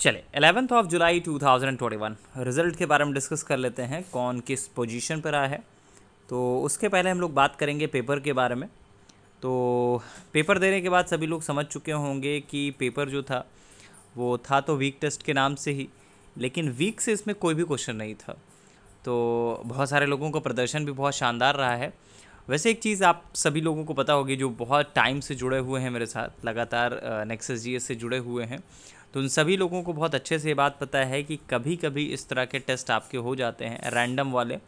चले eleventh of July 2021 result के बारे में डिस्कस कर लेते हैं कौन किस पोजीशन पर आया है तो उसके पहले हम लोग बात करेंगे पेपर के बारे में तो पेपर देने के बाद सभी लोग समझ चुके होंगे कि पेपर जो था वो था तो वीक टेस्ट के नाम से ही लेकिन वीक से इसमें कोई भी क्वेश्चन नहीं था तो बहुत सारे लोगों का प्रदर्शन भी बहुत शानदार रहा है वैसे एक चीज़ आप सभी लोगों को पता होगी जो बहुत टाइम से जुड़े हुए हैं मेरे साथ लगातार नेक्सस जी से जुड़े हुए हैं तो उन सभी लोगों को बहुत अच्छे से ये बात पता है कि कभी कभी इस तरह के टेस्ट आपके हो जाते हैं रैंडम वाले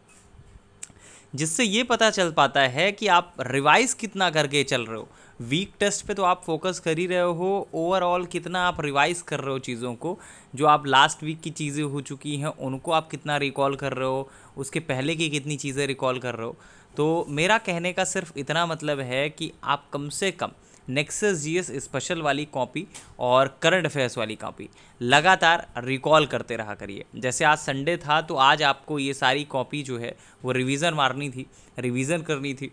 जिससे ये पता चल पाता है कि आप रिवाइज़ कितना करके चल रहे हो वीक टेस्ट पे तो आप फोकस कर ही रहे हो ओवरऑल कितना आप रिवाइज़ कर रहे हो चीज़ों को जो आप लास्ट वीक की चीज़ें हो चुकी हैं उनको आप कितना रिकॉल कर रहे हो उसके पहले की कितनी चीज़ें रिकॉल कर रहे हो तो मेरा कहने का सिर्फ इतना मतलब है कि आप कम से कम नेक्सस जीएस स्पेशल वाली कॉपी और करंट अफेयर्स वाली कॉपी लगातार रिकॉल करते रहा करिए जैसे आज संडे था तो आज आपको ये सारी कॉपी जो है वो रिवीज़न मारनी थी रिवीज़न करनी थी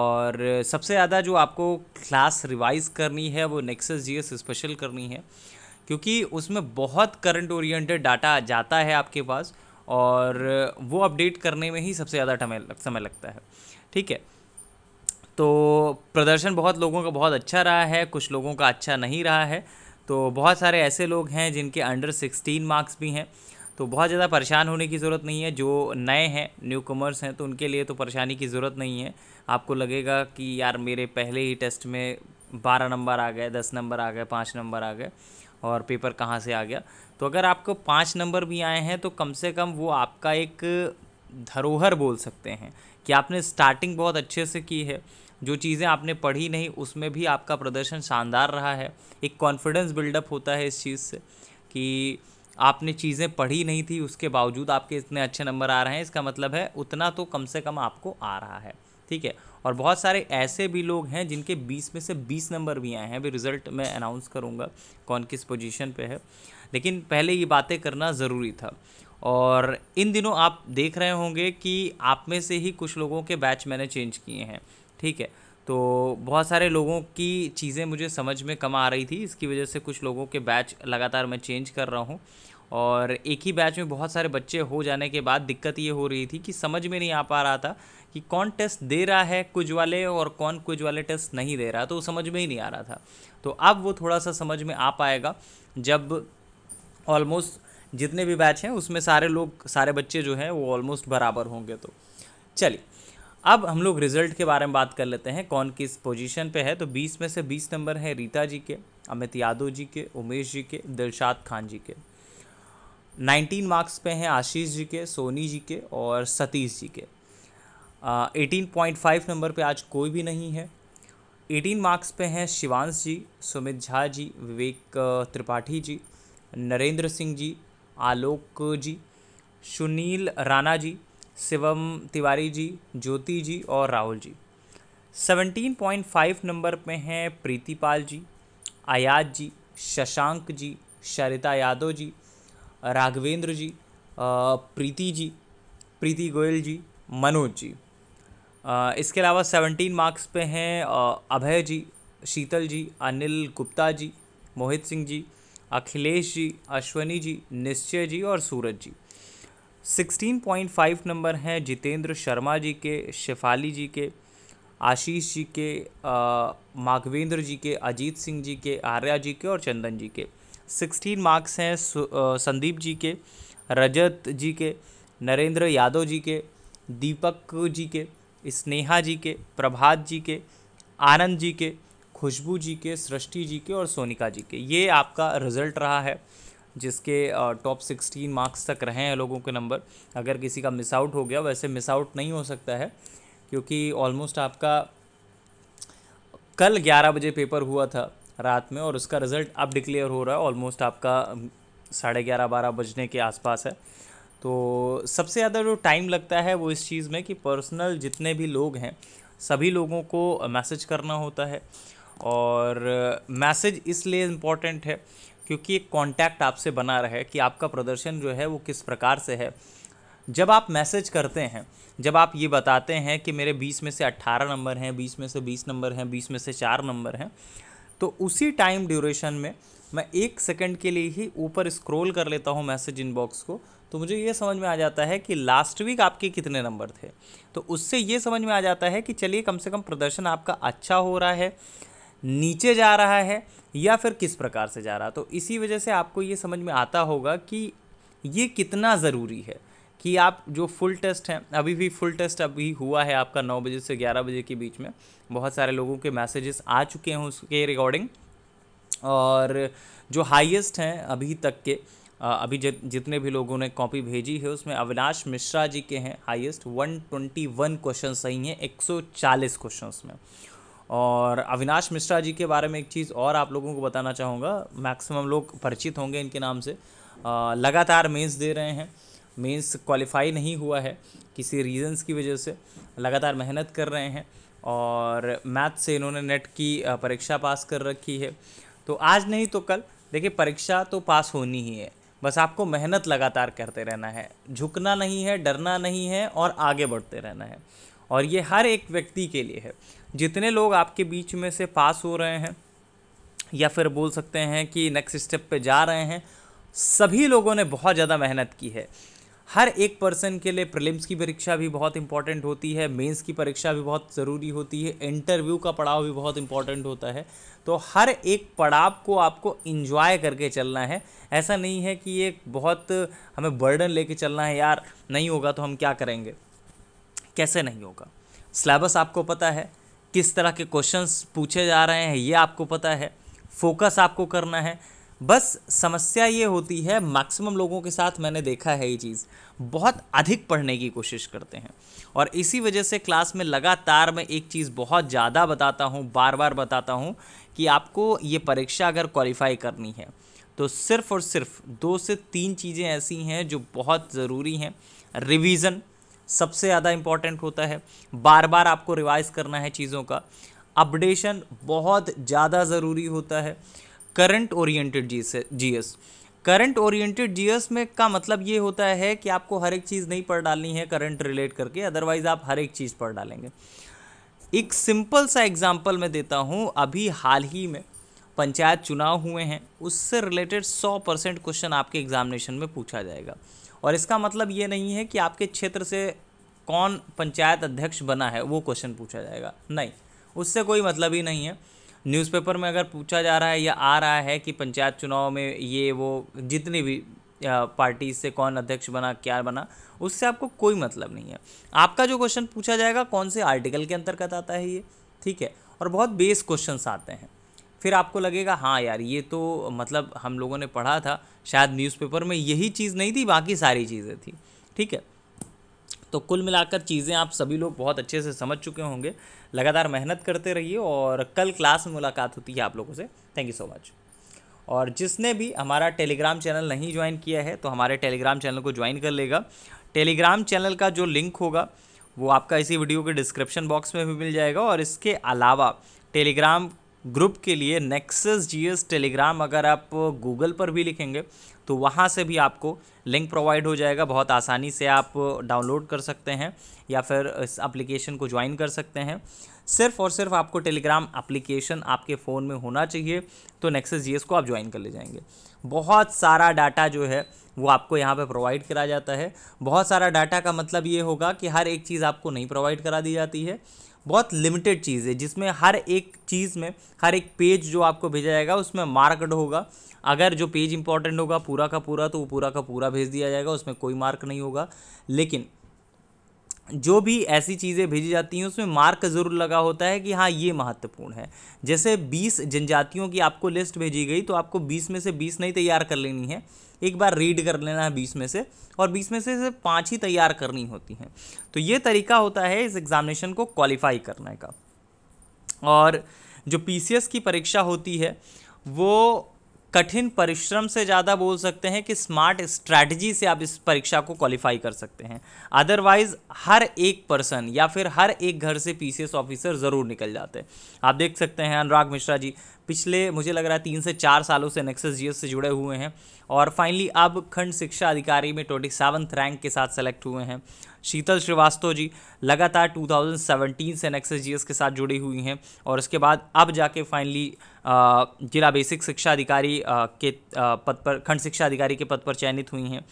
और सबसे ज़्यादा जो आपको क्लास रिवाइज करनी है वो नेक्सस जीएस स्पेशल करनी है क्योंकि उसमें बहुत करंट ओरिएंटेड डाटा जाता है आपके पास और वो अपडेट करने में ही सबसे ज़्यादा समय लगता है ठीक है तो प्रदर्शन बहुत लोगों का बहुत अच्छा रहा है कुछ लोगों का अच्छा नहीं रहा है तो बहुत सारे ऐसे लोग हैं जिनके अंडर सिक्सटीन मार्क्स भी हैं तो बहुत ज़्यादा परेशान होने की ज़रूरत नहीं है जो नए हैं न्यू कमर्स हैं तो उनके लिए तो परेशानी की ज़रूरत नहीं है आपको लगेगा कि यार मेरे पहले ही टेस्ट में बारह नंबर आ गए दस नंबर आ गए पाँच नंबर आ गए और पेपर कहाँ से आ गया तो अगर आपको पाँच नंबर भी आए हैं तो कम से कम वो आपका एक धरोहर बोल सकते हैं कि आपने स्टार्टिंग बहुत अच्छे से की है जो चीज़ें आपने पढ़ी नहीं उसमें भी आपका प्रदर्शन शानदार रहा है एक कॉन्फिडेंस बिल्डअप होता है इस चीज़ से कि आपने चीज़ें पढ़ी नहीं थी उसके बावजूद आपके इतने अच्छे नंबर आ रहे हैं इसका मतलब है उतना तो कम से कम आपको आ रहा है ठीक है और बहुत सारे ऐसे भी लोग हैं जिनके 20 में से 20 नंबर भी आए हैं अभी रिज़ल्ट मैं अनाउंस करूँगा कौन किस पोजीशन पे है लेकिन पहले ये बातें करना ज़रूरी था और इन दिनों आप देख रहे होंगे कि आप में से ही कुछ लोगों के बैच मैंने चेंज किए हैं ठीक है तो बहुत सारे लोगों की चीज़ें मुझे समझ में कम आ रही थी इसकी वजह से कुछ लोगों के बैच लगातार मैं चेंज कर रहा हूँ और एक ही बैच में बहुत सारे बच्चे हो जाने के बाद दिक्कत ये हो रही थी कि समझ में नहीं आ पा रहा था कि कौन टेस्ट दे रहा है कुछ वाले और कौन कुछ वाले टेस्ट नहीं दे रहा तो वो समझ में ही नहीं आ रहा था तो अब वो थोड़ा सा समझ में आ पाएगा जब ऑलमोस्ट जितने भी बैच हैं उसमें सारे लोग सारे बच्चे जो हैं वो ऑलमोस्ट बराबर होंगे तो चलिए अब हम लोग रिजल्ट के बारे में बात कर लेते हैं कौन किस पोजीशन पे है तो 20 में से 20 नंबर हैं रीता जी के अमित यादव जी के उमेश जी के दिलशाद खान जी के 19 मार्क्स पे हैं आशीष जी के सोनी जी के और सतीश जी के एटीन पॉइंट फाइव नंबर पे आज कोई भी नहीं है एटीन मार्क्स पे हैं शिवांश जी सुमित झा जी विवेक त्रिपाठी जी नरेंद्र सिंह जी आलोक जी सुनील राणा जी शिवम तिवारी जी ज्योति जी और राहुल जी 17.5 नंबर पे हैं प्रीति पाल जी आयाज जी शशांक जी शरिता यादव जी राघवेंद्र जी प्रीति जी प्रीति गोयल जी मनोज जी इसके अलावा 17 मार्क्स पे हैं अभय जी शीतल जी अनिल गुप्ता जी मोहित सिंह जी अखिलेश जी अश्वनी जी निश्चय जी और सूरज जी 16.5 नंबर हैं जितेंद्र शर्मा जी के शिफाली जी के आशीष जी के माघवेंद्र जी के अजीत सिंह जी के आर्या जी के और चंदन जी के 16 मार्क्स हैं संदीप जी के रजत जी के नरेंद्र यादव जी के दीपक जी के स्नेहा जी के प्रभात जी के आनंद जी के खुशबू जी के सृष्टि जी के और सोनिका जी के ये आपका रिज़ल्ट रहा है जिसके टॉप सिक्सटीन मार्क्स तक रहे हैं लोगों के नंबर अगर किसी का मिस आउट हो गया वैसे मिस आउट नहीं हो सकता है क्योंकि ऑलमोस्ट आपका कल ग्यारह बजे पेपर हुआ था रात में और उसका रिज़ल्ट अब डिक्लेयर हो रहा है ऑलमोस्ट आपका साढ़े ग्यारह बारह बजने के आसपास है तो सबसे ज़्यादा जो टाइम लगता है वो इस चीज़ में कि पर्सनल जितने भी लोग हैं सभी लोगों को मैसेज करना होता है और मैसेज इसलिए इम्पॉर्टेंट है क्योंकि एक कॉन्टैक्ट आपसे बना रहे कि आपका प्रदर्शन जो है वो किस प्रकार से है जब आप मैसेज करते हैं जब आप ये बताते हैं कि मेरे बीस में से अट्ठारह नंबर हैं बीस में से बीस नंबर हैं बीस में से चार नंबर हैं तो उसी टाइम ड्यूरेशन में मैं एक सेकंड के लिए ही ऊपर स्क्रॉल कर लेता हूँ मैसेज इनबॉक्स को तो मुझे ये समझ में आ जाता है कि लास्ट वीक आपके कितने नंबर थे तो उससे ये समझ में आ जाता है कि चलिए कम से कम प्रदर्शन आपका अच्छा हो रहा है नीचे जा रहा है या फिर किस प्रकार से जा रहा है तो इसी वजह से आपको ये समझ में आता होगा कि ये कितना ज़रूरी है कि आप जो फुल टेस्ट हैं अभी भी फुल टेस्ट अभी हुआ है आपका नौ बजे से ग्यारह बजे के बीच में बहुत सारे लोगों के मैसेजेस आ चुके हैं उसके रिकॉर्डिंग और जो हाईएस्ट हैं अभी तक के अभी जितने भी लोगों ने कॉपी भेजी है उसमें अविनाश मिश्रा जी के हैं हाईएस्ट 121 क्वेश्चन सही हैं 140 क्वेश्चंस में और अविनाश मिश्रा जी के बारे में एक चीज़ और आप लोगों को बताना चाहूँगा मैक्सिमम लोग परिचित होंगे इनके नाम से लगातार मेंस दे रहे हैं मेंस क्वालिफाई नहीं हुआ है किसी रीजंस की वजह से लगातार मेहनत कर रहे हैं और मैथ से इन्होंने नेट की परीक्षा पास कर रखी है तो आज नहीं तो कल देखिए परीक्षा तो पास होनी ही है बस आपको मेहनत लगातार करते रहना है झुकना नहीं है डरना नहीं है और आगे बढ़ते रहना है और ये हर एक व्यक्ति के लिए है जितने लोग आपके बीच में से पास हो रहे हैं या फिर बोल सकते हैं कि नेक्स्ट स्टेप पे जा रहे हैं सभी लोगों ने बहुत ज़्यादा मेहनत की है हर एक पर्सन के लिए प्रिलिम्स की परीक्षा भी बहुत इंपॉर्टेंट होती है मेंस की परीक्षा भी बहुत ज़रूरी होती है इंटरव्यू का पड़ाव भी बहुत इंपॉर्टेंट होता है तो हर एक पड़ाव को आपको इंजॉय करके चलना है ऐसा नहीं है कि ये बहुत हमें बर्डन लेके चलना है यार नहीं होगा तो हम क्या करेंगे कैसे नहीं होगा सिलेबस आपको पता है किस तरह के क्वेश्चंस पूछे जा रहे हैं ये आपको पता है फोकस आपको करना है बस समस्या ये होती है मैक्सिमम लोगों के साथ मैंने देखा है ये चीज़ बहुत अधिक पढ़ने की कोशिश करते हैं और इसी वजह से क्लास में लगातार मैं एक चीज़ बहुत ज़्यादा बताता हूँ बार बार बताता हूँ कि आपको ये परीक्षा अगर क्वालिफाई करनी है तो सिर्फ़ और सिर्फ दो से तीन चीज़ें ऐसी हैं जो बहुत ज़रूरी हैं रिवीज़न सबसे ज़्यादा इम्पॉर्टेंट होता है बार बार आपको रिवाइज करना है चीज़ों का अपडेशन बहुत ज़्यादा ज़रूरी होता है करंट ओरिएंटेड जी से G S current oriented GS में का मतलब ये होता है कि आपको हर एक चीज़ नहीं पढ़ डालनी है करंट रिलेट करके अदरवाइज़ आप हर एक चीज़ पढ़ डालेंगे एक सिंपल सा एग्जांपल मैं देता हूँ अभी हाल ही में पंचायत चुनाव हुए हैं उससे रिलेटेड 100 परसेंट क्वेश्चन आपके एग्जामिनेशन में पूछा जाएगा और इसका मतलब ये नहीं है कि आपके क्षेत्र से कौन पंचायत अध्यक्ष बना है वो क्वेश्चन पूछा जाएगा नहीं उससे कोई मतलब ही नहीं है न्यूज़पेपर में अगर पूछा जा रहा है या आ रहा है कि पंचायत चुनाव में ये वो जितनी भी पार्टी से कौन अध्यक्ष बना क्या बना उससे आपको कोई मतलब नहीं है आपका जो क्वेश्चन पूछा जाएगा कौन से आर्टिकल के अंतर्गत आता है ये ठीक है और बहुत बेस क्वेश्चन आते हैं फिर आपको लगेगा हाँ यार ये तो मतलब हम लोगों ने पढ़ा था शायद न्यूज़पेपर में यही चीज़ नहीं थी बाकी सारी चीज़ें थी ठीक है तो कुल मिलाकर चीज़ें आप सभी लोग बहुत अच्छे से समझ चुके होंगे लगातार मेहनत करते रहिए और कल क्लास में मुलाकात होती है आप लोगों से थैंक यू सो मच और जिसने भी हमारा टेलीग्राम चैनल नहीं ज्वाइन किया है तो हमारे टेलीग्राम चैनल को ज्वाइन कर लेगा टेलीग्राम चैनल का जो लिंक होगा वो आपका इसी वीडियो के डिस्क्रिप्शन बॉक्स में भी मिल जाएगा और इसके अलावा टेलीग्राम ग्रुप के लिए नेक्सस जीएस टेलीग्राम अगर आप गूगल पर भी लिखेंगे तो वहाँ से भी आपको लिंक प्रोवाइड हो जाएगा बहुत आसानी से आप डाउनलोड कर सकते हैं या फिर इस एप्लीकेशन को ज्वाइन कर सकते हैं सिर्फ और सिर्फ आपको टेलीग्राम एप्लीकेशन आपके फ़ोन में होना चाहिए तो नेक्सस जीएस को आप ज्वाइन कर ले जाएंगे बहुत सारा डाटा जो है वो आपको यहाँ पे प्रोवाइड करा जाता है बहुत सारा डाटा का मतलब ये होगा कि हर एक चीज़ आपको नहीं प्रोवाइड करा दी जाती है बहुत लिमिटेड चीज़ है जिसमें हर एक चीज़ में हर एक पेज जो आपको भेजा जाएगा उसमें मार्कड होगा अगर जो पेज इंपॉर्टेंट होगा पूरा का पूरा तो वो पूरा का पूरा भेज दिया जाएगा उसमें कोई मार्क नहीं होगा लेकिन जो भी ऐसी चीज़ें भेजी जाती हैं उसमें मार्क ज़रूर लगा होता है कि हाँ ये महत्वपूर्ण है जैसे 20 जनजातियों की आपको लिस्ट भेजी गई तो आपको 20 में से 20 नहीं तैयार कर लेनी है एक बार रीड कर लेना है बीस में से और बीस में से सिर्फ पाँच ही तैयार करनी होती हैं तो ये तरीका होता है इस एग्ज़ामिनेशन को क्वालिफाई करने का और जो पी की परीक्षा होती है वो कठिन परिश्रम से ज़्यादा बोल सकते हैं कि स्मार्ट स्ट्रैटजी से आप इस परीक्षा को क्वालिफाई कर सकते हैं अदरवाइज हर एक पर्सन या फिर हर एक घर से पीसीएस ऑफिसर ज़रूर निकल जाते हैं आप देख सकते हैं अनुराग मिश्रा जी पिछले मुझे लग रहा है तीन से चार सालों से नेक्सेस जीएस से जुड़े हुए हैं और फाइनली अब खंड शिक्षा अधिकारी में ट्वेंटी सेवन्थ रैंक के साथ सेलेक्ट हुए हैं शीतल श्रीवास्तव जी लगातार 2017 से नेक्सेस जीएस के साथ जुड़ी हुई हैं और उसके बाद अब जाके फाइनली जिला बेसिक शिक्षा अधिकारी के पद पर खंड शिक्षा अधिकारी के पद पर चयनित हुई हैं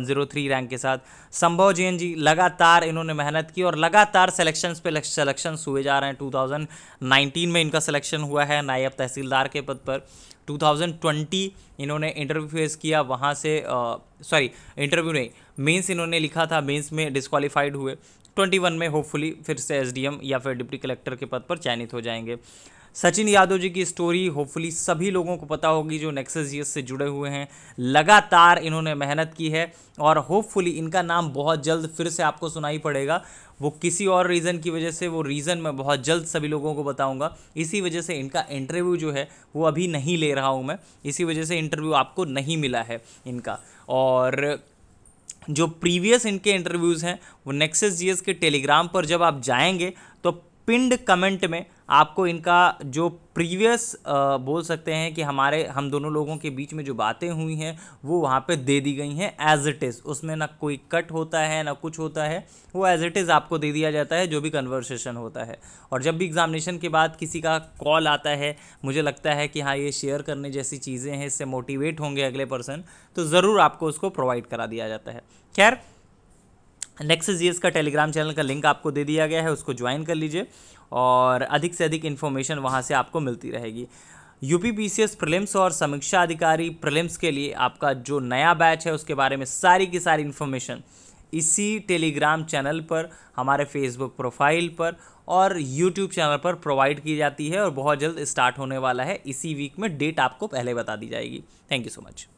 103 रैंक के साथ संभव जैन जी लगातार इन्होंने मेहनत की और लगातार सिलेक्शन पे सिलेक्शन हुए जा रहे हैं 2019 में इनका सिलेक्शन हुआ है नायब तहसीलदार के पद पर 2020 इन्होंने इंटरव्यू फेस किया वहाँ से सॉरी इंटरव्यू नहीं मेंस इन्होंने लिखा था मेंस में डिस्कवालीफाइड हुए 21 में होपफुली फिर से एसडीएम या फिर डिप्टी कलेक्टर के पद पर चयनित हो जाएंगे सचिन यादव जी की स्टोरी होपफुली सभी लोगों को पता होगी जो नेक्सस जीएस से जुड़े हुए हैं लगातार इन्होंने मेहनत की है और होपफुली इनका नाम बहुत जल्द फिर से आपको सुनाई पड़ेगा वो किसी और रीज़न की वजह से वो रीज़न मैं बहुत जल्द सभी लोगों को बताऊंगा इसी वजह से इनका इंटरव्यू जो है वो अभी नहीं ले रहा हूँ मैं इसी वजह से इंटरव्यू आपको नहीं मिला है इनका और जो प्रीवियस इनके इंटरव्यूज़ हैं वो नेक्सेस जीएस के टेलीग्राम पर जब आप जाएंगे तो पिंड कमेंट में आपको इनका जो प्रीवियस बोल सकते हैं कि हमारे हम दोनों लोगों के बीच में जो बातें हुई हैं वो वहाँ पे दे दी गई हैं एज इट इज़ उसमें ना कोई कट होता है ना कुछ होता है वो एज इट इज़ आपको दे दिया जाता है जो भी कन्वर्सेशन होता है और जब भी एग्जामिनेशन के बाद किसी का कॉल आता है मुझे लगता है कि हाँ ये शेयर करने जैसी चीज़ें हैं इससे मोटिवेट होंगे अगले पर्सन तो ज़रूर आपको उसको प्रोवाइड करा दिया जाता है खैर नेक्स्ट जी का टेलीग्राम चैनल का लिंक आपको दे दिया गया है उसको ज्वाइन कर लीजिए और अधिक से अधिक इन्फॉर्मेशन वहाँ से आपको मिलती रहेगी यूपी पीसीएस प्रिलिम्स और समीक्षा अधिकारी प्रिलिम्स के लिए आपका जो नया बैच है उसके बारे में सारी की सारी इन्फॉर्मेशन इसी टेलीग्राम चैनल पर हमारे फेसबुक प्रोफाइल पर और यूट्यूब चैनल पर प्रोवाइड की जाती है और बहुत जल्द स्टार्ट होने वाला है इसी वीक में डेट आपको पहले बता दी जाएगी थैंक यू सो मच